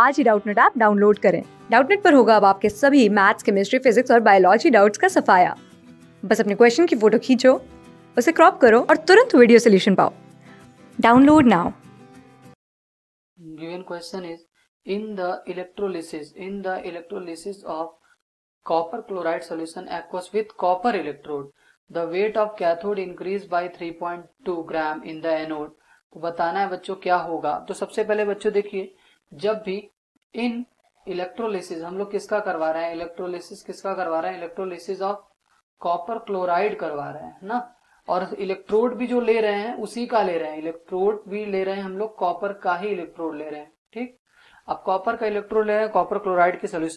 आज ही Doubtnut app download करें डाउटनेट पर होगा अब आपके सभी मैथ्स केमिस्ट्री फिजिक्स और बायोलॉजी डाउट्स का सफाया बस अपने क्वेश्चन की फोटो खींचो उसे क्रॉप करो और तुरंत वीडियो सोल्यूशन पाओ download now given question is in the electrolysis in the electrolysis of copper chloride solution aqueous with copper electrode the weight of cathode increase by 3.2 gram in the anode तो बताना है बच्चों क्या होगा तो सबसे पहले बच्चों देखिए जब भी इन इलेक्ट्रोलिसिस हम लोग किसका करवा रहे हैं इलेक्ट्रोलिसिस किसका करवा रहे हैं इलेक्ट्रोलिसिस ऑफ कॉपर क्लोराइड करवा रहे हैं ना और इलेक्ट्रोड भी जो ले रहे हैं उसी का ले रहे हैं इलेक्ट्रोड भी ले रहे हैं हम लोग कॉपर का ही इलेक्ट्रोड ले रहे हैं ठीक अब कॉपर का इलेक्ट्रोड ले रहे हैं कॉपर क्लोराइड के सोल्यूशन